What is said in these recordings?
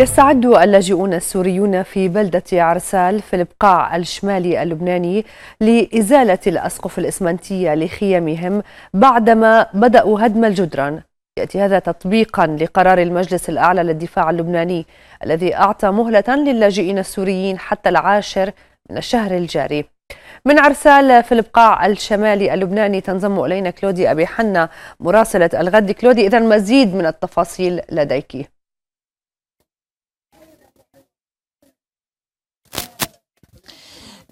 يستعد اللاجئون السوريون في بلدة عرسال في البقاع الشمالي اللبناني لإزالة الأسقف الإسمنتية لخيامهم بعدما بدأوا هدم الجدران يأتي هذا تطبيقا لقرار المجلس الأعلى للدفاع اللبناني الذي أعطى مهلة للاجئين السوريين حتى العاشر من الشهر الجاري من عرسال في البقاع الشمالي اللبناني تنضم إلينا كلودي أبي حنا مراسلة الغد كلودي إذا مزيد من التفاصيل لديك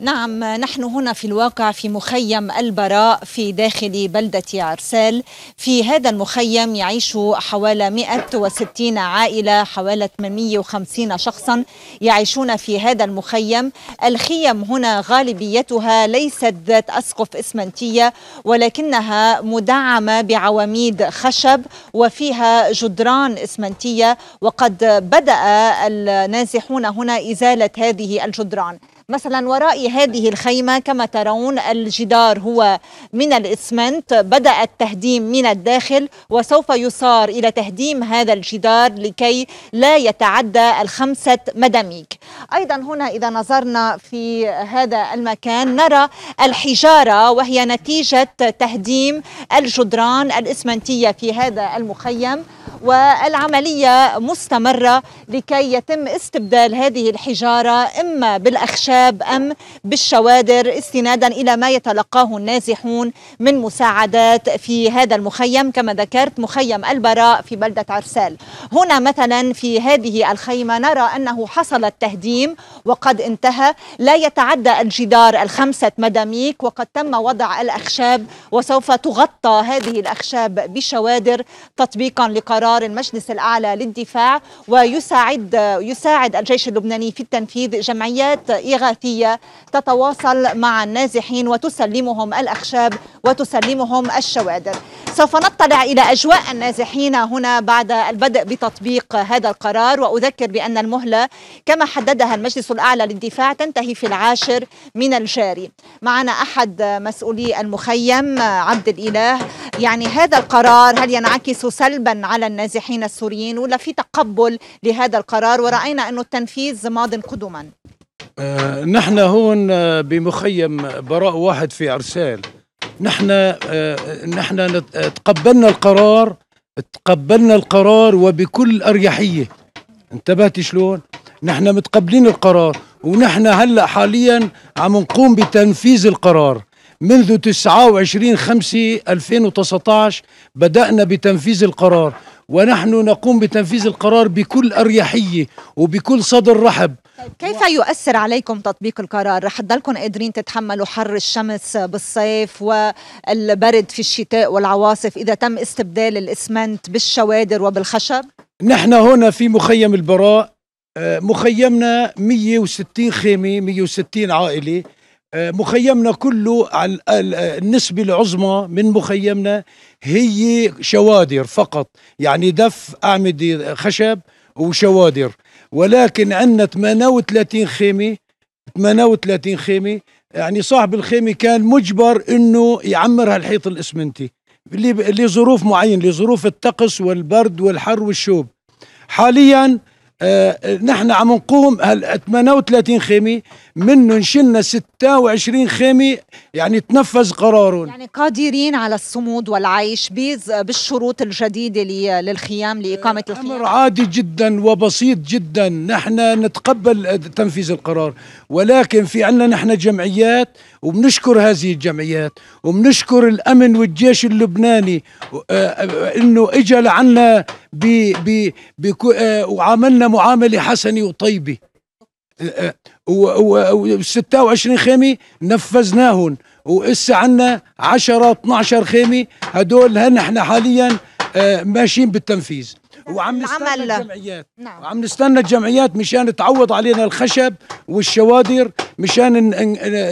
نعم نحن هنا في الواقع في مخيم البراء في داخل بلدة عرسال في هذا المخيم يعيش حوالي 160 عائلة حوالي 850 شخصا يعيشون في هذا المخيم الخيم هنا غالبيتها ليست ذات أسقف إسمنتية ولكنها مدعمة بعواميد خشب وفيها جدران إسمنتية وقد بدأ النازحون هنا إزالة هذه الجدران مثلا ورائي هذه الخيمة كما ترون الجدار هو من الإسمنت بدأ التهديم من الداخل وسوف يصار إلى تهديم هذا الجدار لكي لا يتعدى الخمسة مداميك أيضا هنا إذا نظرنا في هذا المكان نرى الحجارة وهي نتيجة تهديم الجدران الإسمنتية في هذا المخيم والعملية مستمرة لكي يتم استبدال هذه الحجارة إما بالأخشاب أم بالشوادر استنادا إلى ما يتلقاه النازحون من مساعدات في هذا المخيم كما ذكرت مخيم البراء في بلدة عرسال هنا مثلا في هذه الخيمة نرى أنه حصل التهديم وقد انتهى لا يتعدى الجدار الخمسة مداميك وقد تم وضع الأخشاب وسوف تغطى هذه الأخشاب بشوادر تطبيقا لقرار قرار المجلس الأعلى للدفاع ويساعد يساعد الجيش اللبناني في التنفيذ جمعيات إغاثية تتواصل مع النازحين وتسلمهم الأخشاب وتسلمهم الشوادر سوف نطلع إلى أجواء النازحين هنا بعد البدء بتطبيق هذا القرار وأذكر بأن المهلة كما حددها المجلس الأعلى للدفاع تنتهي في العاشر من الجاري معنا أحد مسؤولي المخيم عبد الإله يعني هذا القرار هل ينعكس سلبا على النازحين السوريين ولا في تقبل لهذا القرار ورأينا أنه التنفيذ ماض قدما آه نحن هون آه، بمخيم براء واحد في عرسال نحن آه نحن آه، تقبلنا القرار تقبلنا القرار وبكل اريحيه انتبهت شلون نحن متقبلين القرار ونحن هلا حاليا عم نقوم بتنفيذ القرار منذ 29 5 2019 بدأنا بتنفيذ القرار ونحن نقوم بتنفيذ القرار بكل أريحية وبكل صدر رحب طيب، كيف يؤثر عليكم تطبيق القرار؟ رح تضلكم قادرين تتحملوا حر الشمس بالصيف والبرد في الشتاء والعواصف إذا تم استبدال الإسمنت بالشوادر وبالخشب؟ نحن هنا في مخيم البراء آه، مخيمنا 160 خيمة 160 عائلة آه، مخيمنا كله على النسبة العظمى من مخيمنا هي شوادر فقط يعني دف أعمدة خشب وشوادر ولكن عندنا 38 خيمة 38 خيمة يعني صاحب الخيمة كان مجبر انه يعمرها الحيط الاسمنتي لظروف معينة لظروف الطقس والبرد والحر والشوب حاليا آه نحن عم نقوم هال 38 خيمه منه نشلنا 26 خيمه يعني تنفذ قرارهم يعني قادرين على الصمود والعيش بالشروط الجديده للخيام لاقامه آه، الخيام امر عادي جدا وبسيط جدا نحن نتقبل آه، تنفيذ القرار ولكن في عندنا نحن جمعيات وبنشكر هذه الجمعيات وبنشكر الامن والجيش اللبناني آه،, آه انه اجى لعنا ب ب بكو آه، وعاملنا معامله حسنه وطيبه آه، آه، و 26 خيمه نفذناهن وإسا عنا 10 12 خيمه هدول هن احنا حاليا ماشيين بالتنفيذ وعم نستنى الجمعيات نعم. وعم نستنى الجمعيات مشان تعوض علينا الخشب والشوادر مشان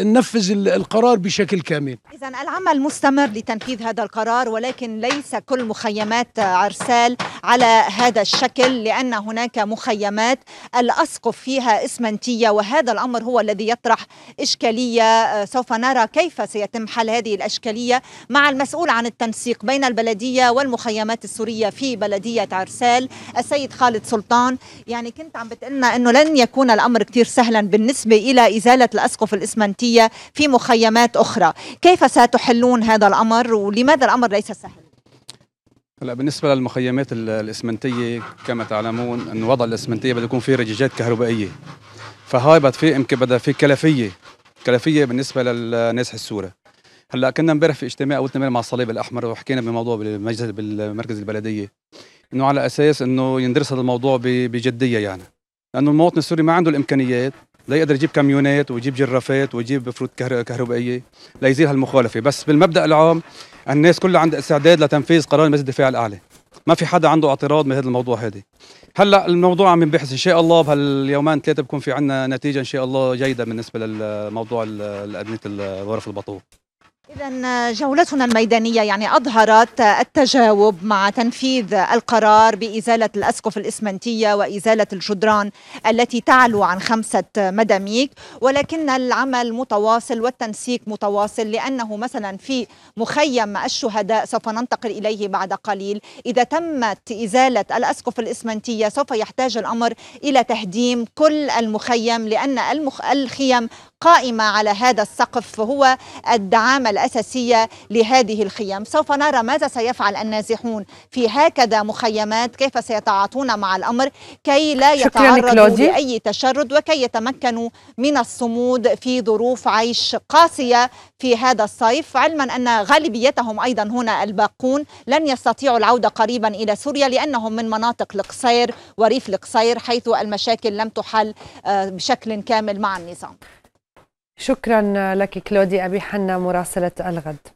ننفذ القرار بشكل كامل إذا العمل مستمر لتنفيذ هذا القرار ولكن ليس كل مخيمات عرسال على هذا الشكل لأن هناك مخيمات الأسقف فيها إسمنتية وهذا الأمر هو الذي يطرح إشكالية آه، سوف نرى كيف سيتم حل هذه الأشكالية مع المسؤول عن التنسيق بين البلدية والمخيمات السورية في بلدية عرسال السيد خالد سلطان يعني كنت عم بتقلنا أنه لن يكون الأمر كثير سهلا بالنسبة إلى إزالة زالت الأسقف الإسمنتية في مخيمات أخرى كيف ستحلون هذا الأمر ولماذا الأمر ليس سهل؟ هلا بالنسبه للمخيمات الاسمنتيه كما تعلمون انه وضع الاسمنتيه بده يكون فيه رجاجات كهربائيه فهاي بد في يمكن بدها في كلفيه كلفيه بالنسبه للناس السورة هلا كنا امبارح في اجتماع او مع الصليب الاحمر وحكينا بموضوع بالمجلس بالمركز البلديه انه على اساس انه يندرس هذا الموضوع بجديه يعني لانه المواطن السوري ما عنده الامكانيات ليقدر يجيب كاميونات ويجيب جرافات ويجيب فروت كهربائيه ليزيل هالمخالفه بس بالمبدا العام الناس كلها عندها استعداد لتنفيذ قرار مجلس الدفاع الاعلى ما في حدا عنده اعتراض بهذا الموضوع هذا هلا الموضوع عم ينبحث ان شاء الله بهاليومين ثلاثه بكون في عندنا نتيجه ان شاء الله جيده بالنسبه للموضوع الابنيه الغرف البطوه إذا جولتنا الميدانية يعني أظهرت التجاوب مع تنفيذ القرار بإزالة الأسقف الإسمنتية وإزالة الجدران التي تعلو عن خمسة مداميك ولكن العمل متواصل والتنسيق متواصل لأنه مثلا في مخيم الشهداء سوف ننتقل إليه بعد قليل إذا تمت إزالة الأسقف الإسمنتية سوف يحتاج الأمر إلى تهديم كل المخيم لأن المخ... الخيم قائمة على هذا السقف هو الدعامة الأساسية لهذه الخيام سوف نرى ماذا سيفعل النازحون في هكذا مخيمات كيف سيتعاطون مع الأمر كي لا يتعرضوا لأي تشرد وكي يتمكنوا من الصمود في ظروف عيش قاسية في هذا الصيف علما أن غالبيتهم أيضا هنا الباقون لن يستطيعوا العودة قريبا إلى سوريا لأنهم من مناطق القصير وريف القصير حيث المشاكل لم تحل آه، بشكل كامل مع النظام شكرا لك كلودي أبي حنا مراسلة الغد